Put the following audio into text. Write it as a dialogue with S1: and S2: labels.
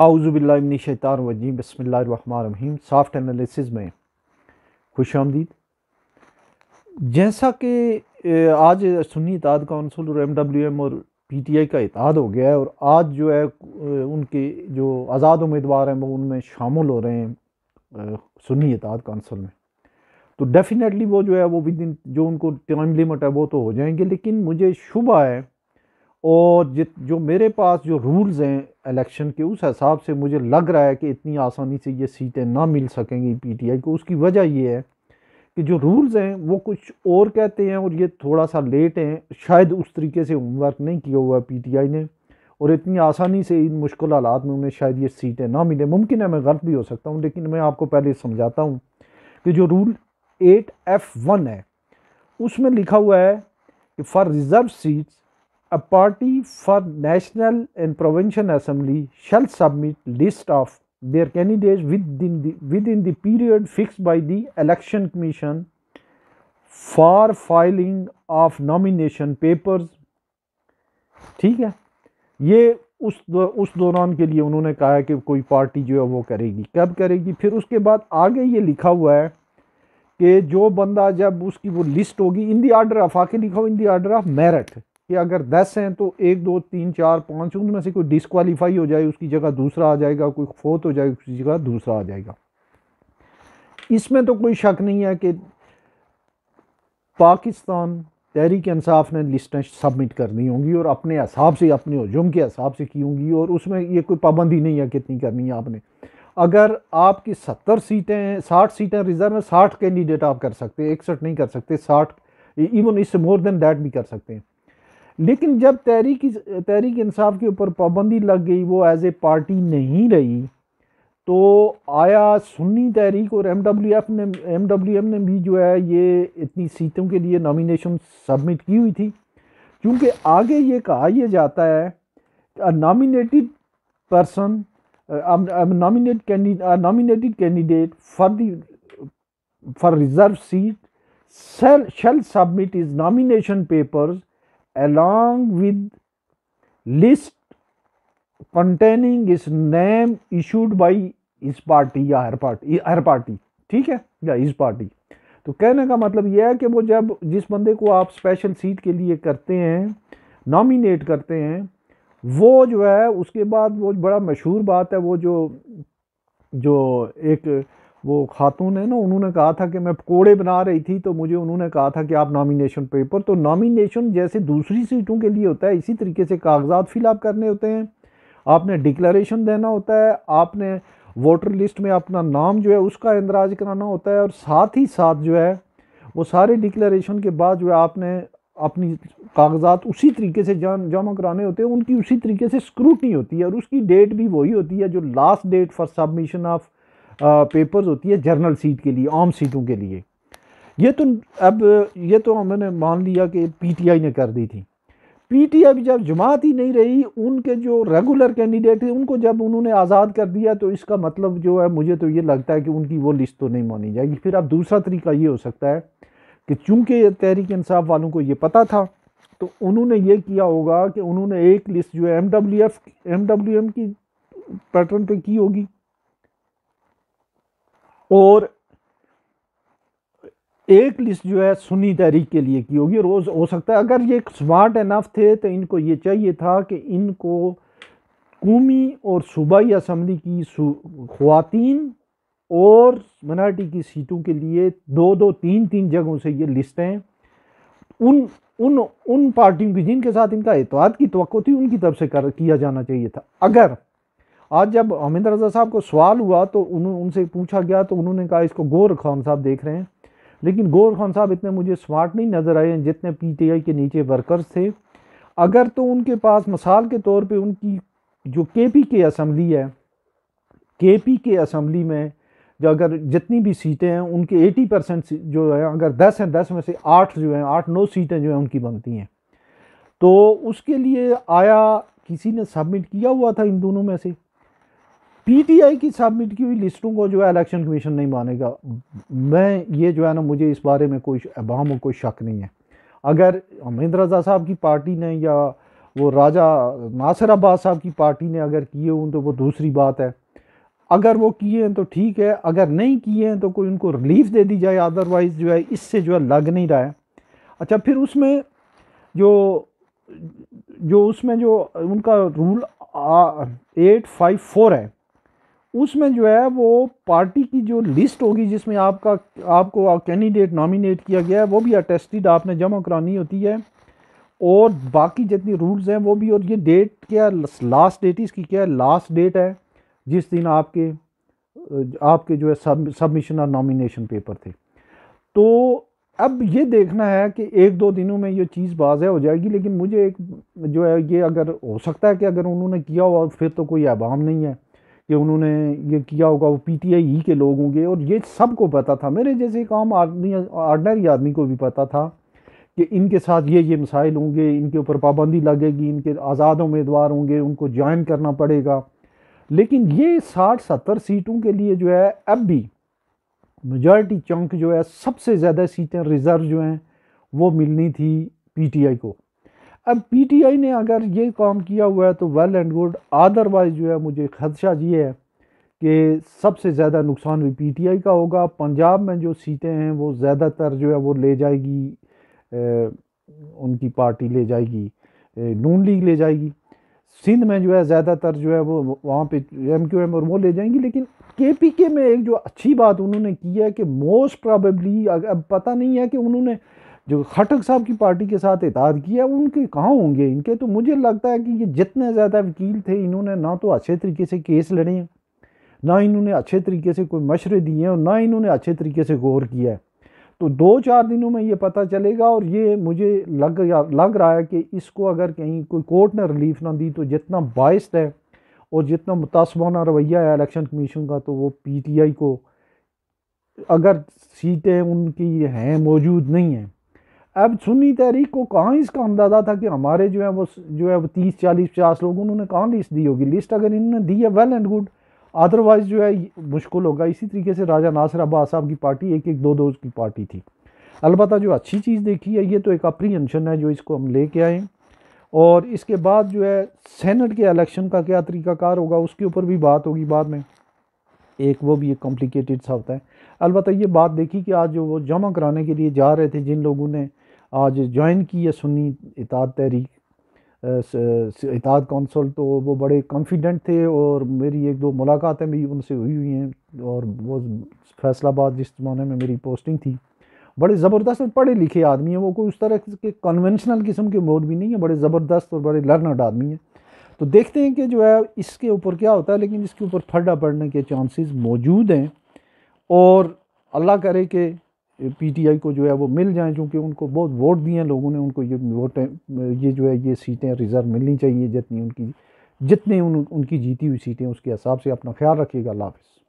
S1: आउज़बिल्लिमिनशैतारजी बसमीम soft analysis में खुश आमदीद जैसा कि आज सुन्नी इतिहाद काउंसिल और एम डब्ल्यू एम और पी टी आई का इतिहाद हो गया है और आज जो है उनके जो आज़ाद उम्मीदवार हैं वो उनमें शामिल हो रहे हैं सुन्नी इतिहाद काउंसिल में तो डेफ़िनेटली वो जो है वो विद इन जो उनको टाइम लिमिट है वो तो हो जाएंगे लेकिन मुझे शुबा है और जित जो मेरे पास जो रूल्स हैं इलेक्शन के उस हिसाब से मुझे लग रहा है कि इतनी आसानी से ये सीटें ना मिल सकेंगी पीटीआई को उसकी वजह ये है कि जो रूल्स हैं वो कुछ और कहते हैं और ये थोड़ा सा लेट हैं शायद उस तरीके से होमवर्क नहीं किया हुआ पीटीआई ने और इतनी आसानी से इन मुश्किल हालात में उन्हें शायद ये सीटें ना मिले मुमकिन है मैं गलत भी हो सकता हूँ लेकिन मैं आपको पहले समझाता हूँ कि जो रूल एट एफ़ वन है उसमें लिखा हुआ है कि for reserve seats a party for national and provincial assembly shall submit list of their candidates within the, within the period fixed by the election commission for filing of nomination papers ठीक है ये उस दो, उस दौरान के लिए उन्होंने कहा कि कोई पार्टी जो है वो करेगी कब करेगी फिर उसके बाद आगे ये लिखा हुआ है कि जो बंदा जब उसकी वो लिस्ट होगी इन दी आर्डर ऑफ आके लिखा हो in the order of merit कि अगर दस हैं तो एक दो तीन चार पाँच उनमें से कोई डिसक्वालीफाई हो जाए उसकी जगह दूसरा आ जाएगा कोई फोर्थ हो जाए उसकी जगह दूसरा आ जाएगा इसमें तो कोई शक नहीं है कि पाकिस्तान तहरीक इंसाफ ने लिस्टें सबमिट करनी होंगी और अपने हिसाब से अपने हजुम के हिसाब से की होंगी और उसमें ये कोई पाबंदी नहीं है कितनी करनी है आपने अगर आपकी सत्तर सीटें साठ सीटें रिजर्व में साठ कैंडिडेट आप कर सकते हैं इकसठ नहीं कर सकते साठ इवन इससे मोर देन डैट भी कर सकते हैं लेकिन जब तहरीक तहरीक इंसाफ के ऊपर पाबंदी लग गई वो एज ए पार्टी नहीं रही तो आया सुन्नी तहरीक और एम डब्ल्यू एफ ने एम डब्ल्यू एम ने भी जो है ये इतनी सीटों के लिए नॉमिनेशन सबमिट की हुई थी क्योंकि आगे ये कहा यह जाता है nominated person nominate nominated candidate for the for reserve seat shall submit is nomination papers along with list containing his name issued by his party या हर पार्टी हर पार्टी ठीक है या इस पार्टी तो कहने का मतलब यह है कि वो जब जिस बंदे को आप स्पेशल सीट के लिए करते हैं नॉमिनेट करते हैं वो जो है उसके बाद वो बड़ा मशहूर बात है वो जो जो एक वो खातून है ना उन्होंने कहा था कि मैं पकोड़े बना रही थी तो मुझे उन्होंने कहा था कि आप नॉमिनेशन पेपर तो नॉमिनेशन जैसे दूसरी सीटों के लिए होता है इसी तरीके से कागजात फिलअप करने होते हैं आपने डिक्लेरेशन देना होता है आपने वोटर लिस्ट में अपना नाम जो है उसका इंदराज कराना होता है और साथ ही साथ जो है वो सारे डिक्लेरेशन के बाद जो है आपने अपनी कागजात उसी तरीके से जान जमा कराने होते हैं उनकी उसी तरीके से स्क्रूटनी होती है और उसकी डेट भी वही होती है जो last date for submission of papers होती है जर्नल सीट के लिए आम सीटों के लिए ये तो अब ये तो हमने मान लिया कि पीटीआई ने कर दी थी पीटीआई जब जमात ही नहीं रही उनके जो रेगुलर कैंडिडेट थे उनको जब उन्होंने आज़ाद कर दिया तो इसका मतलब जो है मुझे तो ये लगता है कि उनकी वो लिस्ट तो नहीं मानी जाएगी फिर अब दूसरा तरीका ये हो सकता है कि चूँकि तहरीक इंसाफ वालों को ये पता था तो उन्होंने ये किया होगा कि उन्होंने एक लिस्ट जो है M W F M W M की पैटर्न पर की होगी और एक लिस्ट जो है सुन्नी तहरीक के लिए की होगी रोज़ हो सकता है अगर ये स्मार्ट एनफ थे तो इनको ये चाहिए था कि इनको कौमी और सूबाई असम्बली की खुवान और मनाटी की सीटों के लिए दो दो तीन तीन जगहों से ये लिस्टें उन उन उन पार्टियों की जिनके साथ इनका एतवाद की तो थी उनकी तरफ से कर किया जाना चाहिए था अगर आज जब अमिंद रजा साहब को सवाल हुआ तो उन्होंने उनसे पूछा गया तो उन्होंने कहा इसको गोर खान साहब देख रहे हैं लेकिन गोर खान साहब इतने मुझे स्मार्ट नहीं नज़र आए जितने पीटीआई के नीचे वर्कर्स थे अगर तो उनके पास मिसाल के तौर पे उनकी जो के पी के असम्बली है के पी के असम्बली में जो अगर जितनी भी सीटें हैं उनके एटी परसेंट जो है अगर दस हैं दस में से आठ जो हैं आठ नौ सीटें जो हैं उनकी बनती हैं तो उसके लिए आया किसी ने सबमिट किया हुआ था इन दोनों में से पीटीआई की सबमिट की हुई लिस्टों को जो है इलेक्शन कमीशन नहीं मानेगा मैं ये जो है ना मुझे इस बारे में कोई अबाम और कोई शक नहीं है अगर अमित रजा साहब की पार्टी ने या वो राजा नासिर अब्बास साहब की पार्टी ने अगर किए हों तो वो दूसरी बात है अगर वो किए हैं तो ठीक है अगर नहीं किए हैं तो कोई उनको रिलीफ दे दी जाए अदरवाइज़ जो है इससे जो है लग नहीं रहा है अच्छा फिर उसमें जो जो उसमें जो उनका रूल एट फाइव फोर है उसमें जो है वो पार्टी की जो लिस्ट होगी जिसमें आपका आपको कैंडिडेट नॉमिनेट किया गया है वो भी अटेस्टेड आपने जमा करानी होती है और बाकी जितनी रूल्स हैं वो भी और ये डेट क्या लास्ट डेट इसकी क्या है लास्ट डेट है जिस दिन आपके आपके जो है सब सबमिशन और नॉमिनेशन पेपर थे तो अब ये देखना है कि एक दो दिनों में ये चीज़ वाजह हो जाएगी लेकिन मुझे एक जो है ये अगर हो सकता है कि अगर उन्होंने किया हो फिर तो कोई आवाम नहीं है कि उन्होंने ये किया होगा वो पीटीआई ही के लोग होंगे और ये सबको पता था मेरे जैसे एक आम आदमी ऑर्डनरी आदमी को भी पता था कि इनके साथ ये ये मसाइल होंगे इनके ऊपर पाबंदी लगेगी इनके आज़ाद उम्मीदवार होंगे उनको ज्वाइन करना पड़ेगा लेकिन ये साठ सत्तर सीटों के लिए जो है अब भी मेजॉरिटी चंक जो है सबसे ज़्यादा सीटें रिज़र्व जो हैं वो मिलनी थी पीटीआई को अब पीटीआई ने अगर ये काम किया हुआ है तो वेल एंड गुड अदरवाइज़ जो है मुझे खदशा ये है कि सबसे ज़्यादा नुकसान भी पीटीआई का होगा पंजाब में जो सीटें हैं वो ज़्यादातर जो है वो ले जाएगी ए, उनकी पार्टी ले जाएगी नून लीग ले जाएगी सिंध में जो है ज़्यादातर जो है वो वहाँ पे एम क्यू एम और वो ले जाएंगी लेकिन के पी के में एक जो अच्छी बात उन्होंने की है कि मोस्ट प्रॉबेबली अब पता नहीं है कि उन्होंने जो खटक साहब की पार्टी के साथ इतार किया उनके कहाँ होंगे इनके तो मुझे लगता है कि ये जितने ज़्यादा वकील थे इन्होंने ना तो अच्छे तरीके से केस लड़े हैं ना इन्होंने अच्छे तरीके से कोई मशरे दिए हैं और ना इन्होंने अच्छे तरीके से गौर किया है तो दो चार दिनों में ये पता चलेगा और ये मुझे लग लग रहा है कि इसको अगर कहीं कोई कोर्ट ने रिलीफ ना दी तो जितना बाइस्ड है और जितना मुतासबाना रवैया है इलेक्शन कमीशन का तो वो पी टी आई को अगर सीटें उनकी हैं मौजूद नहीं हैं अब सुनी तहरीक को कहाँ इसका अंदाजा था कि हमारे जो है वो जो है वो तीस चालीस पचास लोग उन्होंने कहाँ लिस्ट दी होगी लिस्ट अगर इन्होंने दी है वेल एंड गुड अदरवाइज़ जो है मुश्किल होगा इसी तरीके से राजा नासिर अब्बास साहब की पार्टी एक एक दो दो की पार्टी थी अलबत् जो अच्छी चीज़ देखी है ये तो एक अप्रीहेंशन है जो इसको हम कर आए और इसके बाद जो है सेनेट के इलेक्शन का क्या तरीकाकार होगा उसके ऊपर भी बात होगी बाद में एक वो भी एक कॉम्प्लिकेटेड सा होता है अलबत् ये बात देखी कि आज जो वो जमा कराने के लिए जा रहे थे जिन लोगों ने आज ज्वाइन की है सुन्नी इताद तहरीक इताद कौंसल तो वो बड़े कॉन्फिडेंट थे और मेरी एक दो मुलाकातें भी उनसे हुई हुई हैं और वो फैसलाबाद जिस ज़माने में मेरी पोस्टिंग थी बड़े ज़बरदस्त और पढ़े लिखे आदमी हैं वो कोई उस तरह के कन्वेंशनल किस्म के मोड भी नहीं है बड़े ज़बरदस्त और बड़े लर्नड आदमी हैं तो देखते हैं कि जो है इसके ऊपर क्या होता है लेकिन इसके ऊपर थर्डा पड़ने के चांसेस मौजूद हैं और अल्लाह करे कि पीटीआई को जो है वो मिल जाए चूँकि उनको बहुत वोट दिए हैं लोगों ने उनको ये वोट ये जो है ये सीटें रिज़र्व मिलनी चाहिए जितनी उनकी जितने उन, उनकी जीती हुई सीटें उसके हिसाब से अपना ख्याल रखिएगा हाफिज़